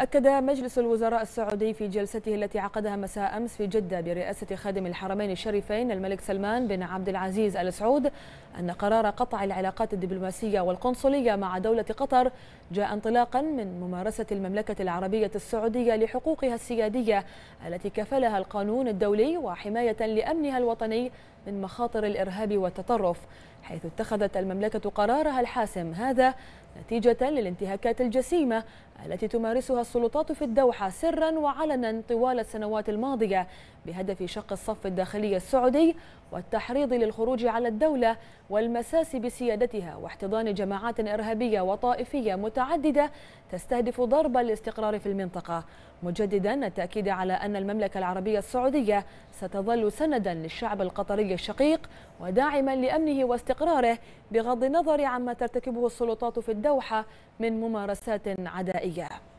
أكد مجلس الوزراء السعودي في جلسته التي عقدها مساء أمس في جدة برئاسة خادم الحرمين الشريفين الملك سلمان بن عبد العزيز آل سعود أن قرار قطع العلاقات الدبلوماسية والقنصلية مع دولة قطر جاء انطلاقا من ممارسة المملكة العربية السعودية لحقوقها السيادية التي كفلها القانون الدولي وحماية لأمنها الوطني من مخاطر الإرهاب والتطرف حيث اتخذت المملكة قرارها الحاسم هذا نتيجة للانتهاكات الجسيمة التي تمارسها السلطات في الدوحة سرا وعلنا طوال السنوات الماضية بهدف شق الصف الداخلي السعودي والتحريض للخروج على الدولة والمساس بسيادتها واحتضان جماعات إرهابية وطائفية متعددة تستهدف ضرب الاستقرار في المنطقة مجددا التأكيد على أن المملكة العربية السعودية ستظل سندا للشعب القطري الشمالي الشقيق وداعما لأمنه واستقراره بغض النظر عما ترتكبه السلطات في الدوحة من ممارسات عدائية